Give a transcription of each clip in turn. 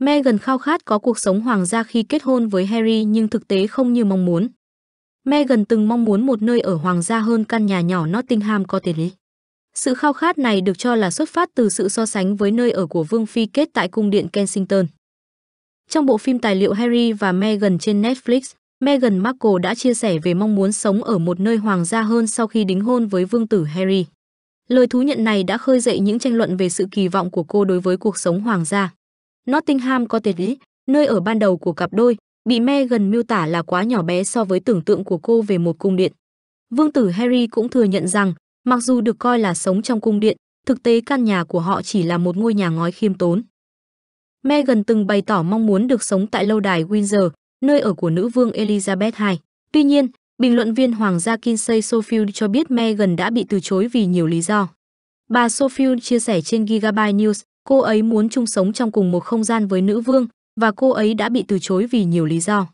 Meghan khao khát có cuộc sống hoàng gia khi kết hôn với Harry nhưng thực tế không như mong muốn. Meghan từng mong muốn một nơi ở hoàng gia hơn căn nhà nhỏ Nottingham có Sự khao khát này được cho là xuất phát từ sự so sánh với nơi ở của Vương Phi kết tại cung điện Kensington. Trong bộ phim tài liệu Harry và Meghan trên Netflix, Meghan Markle đã chia sẻ về mong muốn sống ở một nơi hoàng gia hơn sau khi đính hôn với vương tử Harry. Lời thú nhận này đã khơi dậy những tranh luận về sự kỳ vọng của cô đối với cuộc sống hoàng gia. Nottingham có lý, nơi ở ban đầu của cặp đôi, bị me gần miêu tả là quá nhỏ bé so với tưởng tượng của cô về một cung điện. Vương tử Harry cũng thừa nhận rằng, mặc dù được coi là sống trong cung điện, thực tế căn nhà của họ chỉ là một ngôi nhà ngói khiêm tốn. Meghan từng bày tỏ mong muốn được sống tại lâu đài Windsor, nơi ở của nữ vương Elizabeth II. Tuy nhiên, bình luận viên hoàng gia Kinsey Sofield cho biết Meghan đã bị từ chối vì nhiều lý do. Bà Sofield chia sẻ trên Gigabyte News, Cô ấy muốn chung sống trong cùng một không gian với nữ vương và cô ấy đã bị từ chối vì nhiều lý do.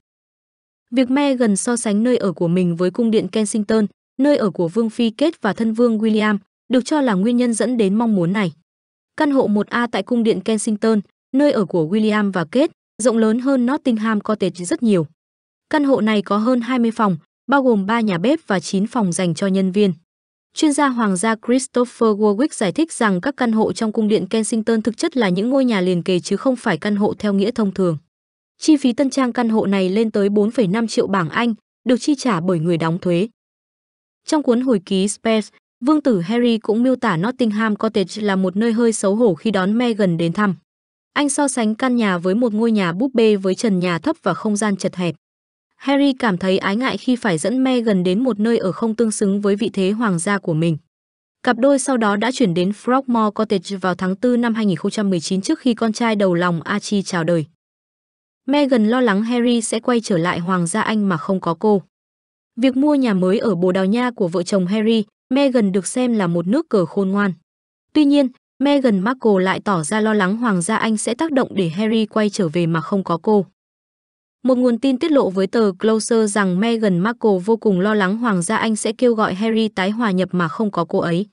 Việc Me gần so sánh nơi ở của mình với cung điện Kensington, nơi ở của Vương Phi Kết và thân vương William, được cho là nguyên nhân dẫn đến mong muốn này. Căn hộ 1A tại cung điện Kensington, nơi ở của William và Kate, rộng lớn hơn Nottingham Cottage rất nhiều. Căn hộ này có hơn 20 phòng, bao gồm 3 nhà bếp và 9 phòng dành cho nhân viên. Chuyên gia hoàng gia Christopher Warwick giải thích rằng các căn hộ trong cung điện Kensington thực chất là những ngôi nhà liền kề chứ không phải căn hộ theo nghĩa thông thường. Chi phí tân trang căn hộ này lên tới 4,5 triệu bảng Anh, được chi trả bởi người đóng thuế. Trong cuốn hồi ký Space, Vương tử Harry cũng miêu tả Nottingham Cottage là một nơi hơi xấu hổ khi đón Meghan đến thăm. Anh so sánh căn nhà với một ngôi nhà búp bê với trần nhà thấp và không gian chật hẹp. Harry cảm thấy ái ngại khi phải dẫn Meghan đến một nơi ở không tương xứng với vị thế hoàng gia của mình. Cặp đôi sau đó đã chuyển đến Frogmore Cottage vào tháng 4 năm 2019 trước khi con trai đầu lòng Archie chào đời. Meghan lo lắng Harry sẽ quay trở lại Hoàng gia Anh mà không có cô. Việc mua nhà mới ở Bồ Đào Nha của vợ chồng Harry, Meghan được xem là một nước cờ khôn ngoan. Tuy nhiên, Meghan Markle lại tỏ ra lo lắng Hoàng gia Anh sẽ tác động để Harry quay trở về mà không có cô. Một nguồn tin tiết lộ với tờ Closer rằng Meghan Markle vô cùng lo lắng Hoàng gia Anh sẽ kêu gọi Harry tái hòa nhập mà không có cô ấy.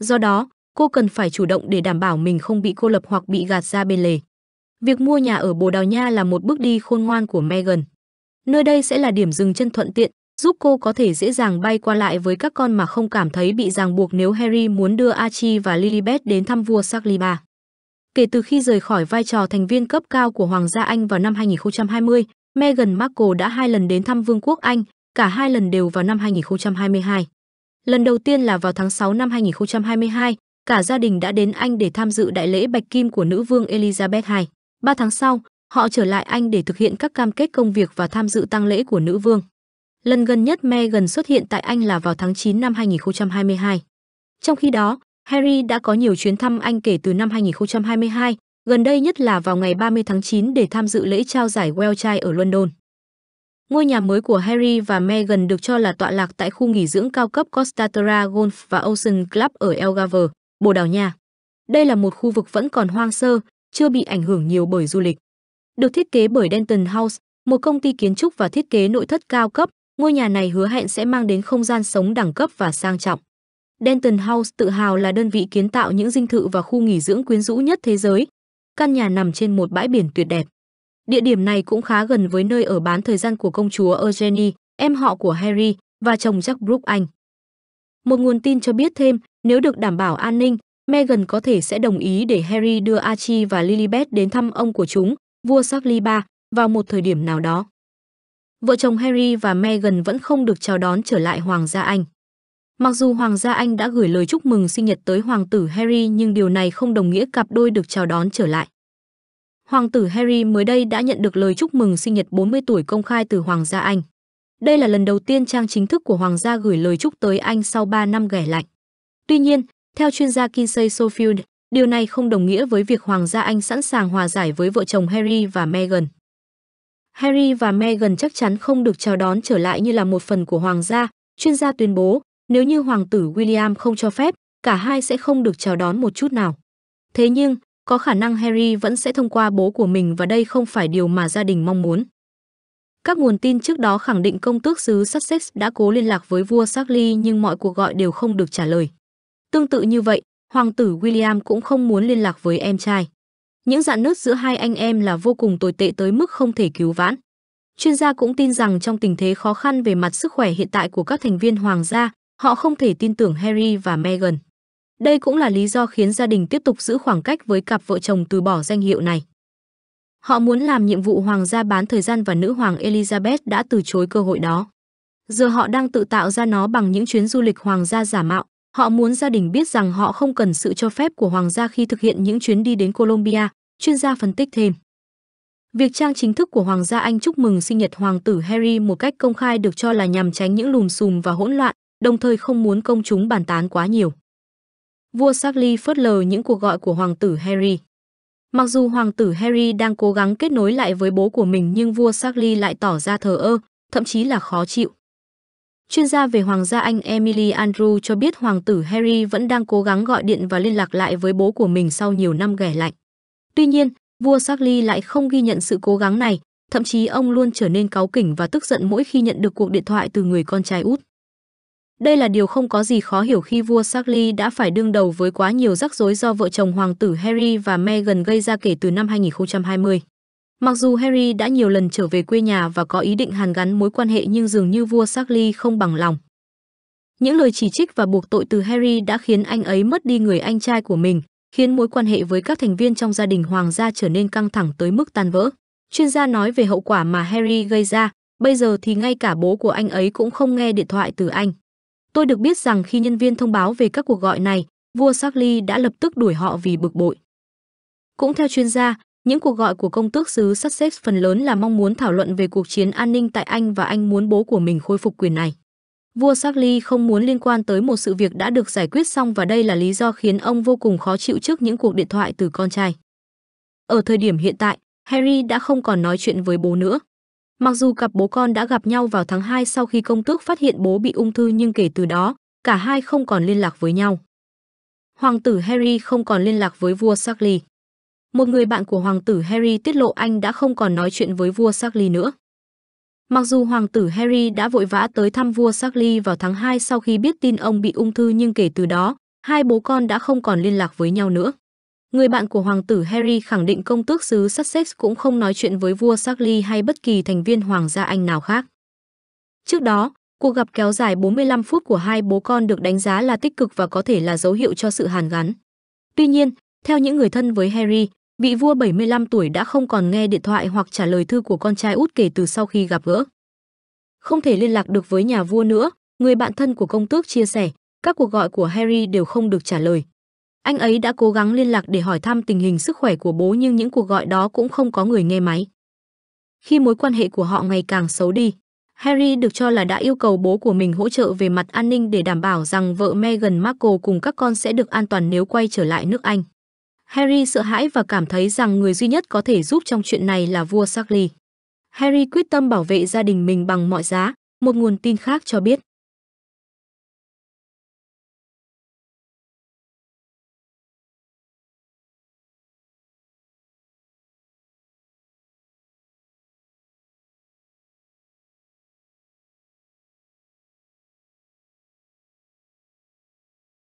Do đó, cô cần phải chủ động để đảm bảo mình không bị cô lập hoặc bị gạt ra bên lề. Việc mua nhà ở Bồ Đào Nha là một bước đi khôn ngoan của Meghan. Nơi đây sẽ là điểm dừng chân thuận tiện, giúp cô có thể dễ dàng bay qua lại với các con mà không cảm thấy bị ràng buộc nếu Harry muốn đưa Archie và Lilibet đến thăm vua Charles III. Kể từ khi rời khỏi vai trò thành viên cấp cao của Hoàng gia Anh vào năm 2020, Meghan Markle đã hai lần đến thăm Vương quốc Anh, cả hai lần đều vào năm 2022. Lần đầu tiên là vào tháng 6 năm 2022, cả gia đình đã đến Anh để tham dự đại lễ bạch kim của nữ vương Elizabeth II. Ba tháng sau, họ trở lại Anh để thực hiện các cam kết công việc và tham dự tang lễ của nữ vương. Lần gần nhất Meghan xuất hiện tại Anh là vào tháng 9 năm 2022. Trong khi đó, Harry đã có nhiều chuyến thăm Anh kể từ năm 2022, gần đây nhất là vào ngày 30 tháng 9 để tham dự lễ trao giải Welshire ở London. Ngôi nhà mới của Harry và Meghan được cho là tọa lạc tại khu nghỉ dưỡng cao cấp Costatera Golf và Ocean Club ở Elgaver, Bồ Đào Nha. Đây là một khu vực vẫn còn hoang sơ, chưa bị ảnh hưởng nhiều bởi du lịch. Được thiết kế bởi Denton House, một công ty kiến trúc và thiết kế nội thất cao cấp, ngôi nhà này hứa hẹn sẽ mang đến không gian sống đẳng cấp và sang trọng. Denton House tự hào là đơn vị kiến tạo những dinh thự và khu nghỉ dưỡng quyến rũ nhất thế giới, Căn nhà nằm trên một bãi biển tuyệt đẹp. Địa điểm này cũng khá gần với nơi ở bán thời gian của công chúa Eugenie, em họ của Harry và chồng Jack Brooke Anh. Một nguồn tin cho biết thêm, nếu được đảm bảo an ninh, Meghan có thể sẽ đồng ý để Harry đưa Archie và Lilibet đến thăm ông của chúng, vua Charles III, vào một thời điểm nào đó. Vợ chồng Harry và Meghan vẫn không được chào đón trở lại Hoàng gia Anh. Mặc dù Hoàng gia Anh đã gửi lời chúc mừng sinh nhật tới Hoàng tử Harry nhưng điều này không đồng nghĩa cặp đôi được chào đón trở lại. Hoàng tử Harry mới đây đã nhận được lời chúc mừng sinh nhật 40 tuổi công khai từ Hoàng gia Anh. Đây là lần đầu tiên trang chính thức của Hoàng gia gửi lời chúc tới anh sau 3 năm ghẻ lạnh. Tuy nhiên, theo chuyên gia Kinsey Sofield, điều này không đồng nghĩa với việc Hoàng gia Anh sẵn sàng hòa giải với vợ chồng Harry và Meghan. Harry và Meghan chắc chắn không được chào đón trở lại như là một phần của Hoàng gia, chuyên gia tuyên bố, nếu như hoàng tử William không cho phép, cả hai sẽ không được chào đón một chút nào. Thế nhưng, có khả năng Harry vẫn sẽ thông qua bố của mình và đây không phải điều mà gia đình mong muốn. Các nguồn tin trước đó khẳng định công tước xứ Sussex đã cố liên lạc với vua Charles nhưng mọi cuộc gọi đều không được trả lời. Tương tự như vậy, hoàng tử William cũng không muốn liên lạc với em trai. Những dạn nứt giữa hai anh em là vô cùng tồi tệ tới mức không thể cứu vãn. Chuyên gia cũng tin rằng trong tình thế khó khăn về mặt sức khỏe hiện tại của các thành viên hoàng gia, Họ không thể tin tưởng Harry và Meghan. Đây cũng là lý do khiến gia đình tiếp tục giữ khoảng cách với cặp vợ chồng từ bỏ danh hiệu này. Họ muốn làm nhiệm vụ hoàng gia bán thời gian và nữ hoàng Elizabeth đã từ chối cơ hội đó. Giờ họ đang tự tạo ra nó bằng những chuyến du lịch hoàng gia giả mạo. Họ muốn gia đình biết rằng họ không cần sự cho phép của hoàng gia khi thực hiện những chuyến đi đến Colombia, chuyên gia phân tích thêm. Việc trang chính thức của Hoàng gia Anh chúc mừng sinh nhật Hoàng tử Harry một cách công khai được cho là nhằm tránh những lùm xùm và hỗn loạn, đồng thời không muốn công chúng bàn tán quá nhiều. Vua Charles phớt lờ những cuộc gọi của hoàng tử Harry. Mặc dù hoàng tử Harry đang cố gắng kết nối lại với bố của mình nhưng vua Charles lại tỏ ra thờ ơ, thậm chí là khó chịu. Chuyên gia về hoàng gia Anh Emily Andrew cho biết hoàng tử Harry vẫn đang cố gắng gọi điện và liên lạc lại với bố của mình sau nhiều năm ghẻ lạnh. Tuy nhiên, vua Charles lại không ghi nhận sự cố gắng này, thậm chí ông luôn trở nên cáu kỉnh và tức giận mỗi khi nhận được cuộc điện thoại từ người con trai út. Đây là điều không có gì khó hiểu khi vua Charles đã phải đương đầu với quá nhiều rắc rối do vợ chồng hoàng tử Harry và Meghan gây ra kể từ năm 2020. Mặc dù Harry đã nhiều lần trở về quê nhà và có ý định hàn gắn mối quan hệ nhưng dường như vua Charles không bằng lòng. Những lời chỉ trích và buộc tội từ Harry đã khiến anh ấy mất đi người anh trai của mình, khiến mối quan hệ với các thành viên trong gia đình hoàng gia trở nên căng thẳng tới mức tan vỡ. Chuyên gia nói về hậu quả mà Harry gây ra, bây giờ thì ngay cả bố của anh ấy cũng không nghe điện thoại từ anh. Tôi được biết rằng khi nhân viên thông báo về các cuộc gọi này, vua Charlie đã lập tức đuổi họ vì bực bội. Cũng theo chuyên gia, những cuộc gọi của công tước xứ Sussex phần lớn là mong muốn thảo luận về cuộc chiến an ninh tại Anh và anh muốn bố của mình khôi phục quyền này. Vua Charlie không muốn liên quan tới một sự việc đã được giải quyết xong và đây là lý do khiến ông vô cùng khó chịu trước những cuộc điện thoại từ con trai. Ở thời điểm hiện tại, Harry đã không còn nói chuyện với bố nữa. Mặc dù cặp bố con đã gặp nhau vào tháng 2 sau khi công tước phát hiện bố bị ung thư nhưng kể từ đó, cả hai không còn liên lạc với nhau. Hoàng tử Harry không còn liên lạc với vua Sarkley. Một người bạn của hoàng tử Harry tiết lộ anh đã không còn nói chuyện với vua Sarkley nữa. Mặc dù hoàng tử Harry đã vội vã tới thăm vua Sarkley vào tháng 2 sau khi biết tin ông bị ung thư nhưng kể từ đó, hai bố con đã không còn liên lạc với nhau nữa. Người bạn của hoàng tử Harry khẳng định công tước xứ Sussex cũng không nói chuyện với vua Charles hay bất kỳ thành viên hoàng gia Anh nào khác. Trước đó, cuộc gặp kéo dài 45 phút của hai bố con được đánh giá là tích cực và có thể là dấu hiệu cho sự hàn gắn. Tuy nhiên, theo những người thân với Harry, vị vua 75 tuổi đã không còn nghe điện thoại hoặc trả lời thư của con trai út kể từ sau khi gặp gỡ. Không thể liên lạc được với nhà vua nữa, người bạn thân của công tước chia sẻ, các cuộc gọi của Harry đều không được trả lời. Anh ấy đã cố gắng liên lạc để hỏi thăm tình hình sức khỏe của bố nhưng những cuộc gọi đó cũng không có người nghe máy. Khi mối quan hệ của họ ngày càng xấu đi, Harry được cho là đã yêu cầu bố của mình hỗ trợ về mặt an ninh để đảm bảo rằng vợ Meghan Markle cùng các con sẽ được an toàn nếu quay trở lại nước Anh. Harry sợ hãi và cảm thấy rằng người duy nhất có thể giúp trong chuyện này là vua Charles. Harry quyết tâm bảo vệ gia đình mình bằng mọi giá, một nguồn tin khác cho biết.